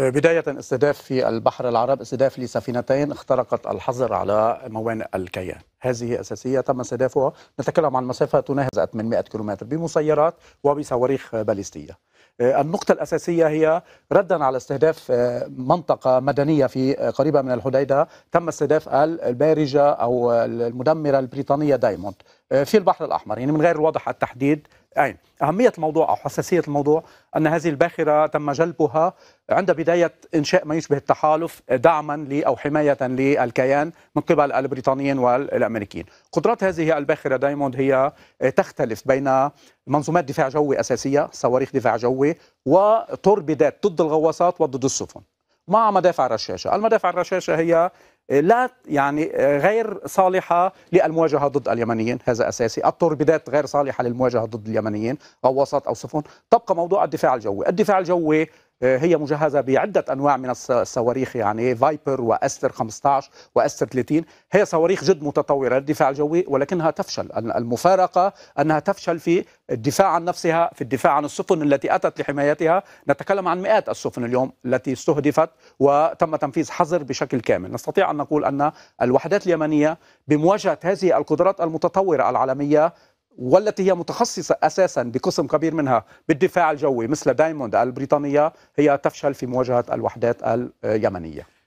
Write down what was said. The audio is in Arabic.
بداية استهداف في البحر العرب استهداف لسفينتين اخترقت الحظر على موانئ الكيان هذه أساسية تم استهدافها نتكلم عن مسافة تناهز 800 كيلومتر بمسيرات وبصواريخ باليستية آه، النقطة الأساسية هي ردا على استهداف آه، منطقة مدنية في آه، قريبة من الحديدة تم استهداف البارجة أو المدمرة البريطانية دايموند في البحر الأحمر يعني من غير الواضح التحديد أين أهمية الموضوع أو حساسية الموضوع أن هذه الباخرة تم جلبها عند بداية إنشاء ما يشبه التحالف دعما أو حماية للكيان من قبل البريطانيين والأمريكيين قدرات هذه الباخرة دايموند هي تختلف بين منظومات دفاع جوي أساسية صواريخ دفاع جوي الجوي وتوربيدات ضد الغواصات وضد السفن مع مدافع الرشاشه، المدافع الرشاشه هي آه، لا يعني آه، غير صالحه للمواجهه ضد اليمنيين، هذا اساسي، التوربيدات غير صالحه للمواجهه ضد اليمنيين، غواصات او سفن، تبقى موضوع الدفاع الجوي، الدفاع الجوي آه، هي مجهزه بعده انواع من الصواريخ يعني فايبر واستر 15 واستر 30 هي صواريخ جد متطوره للدفاع الجوي ولكنها تفشل المفارقه انها تفشل في الدفاع عن نفسها في الدفاع عن السفن التي اتت لحمايتها نتكلم عن مئات السفن اليوم التي استهدفت وتم تنفيذ حظر بشكل كامل نستطيع ان نقول ان الوحدات اليمنيه بمواجهه هذه القدرات المتطوره العالميه والتي هي متخصصة أساسا بقسم كبير منها بالدفاع الجوي مثل دايموند البريطانية هي تفشل في مواجهة الوحدات اليمنية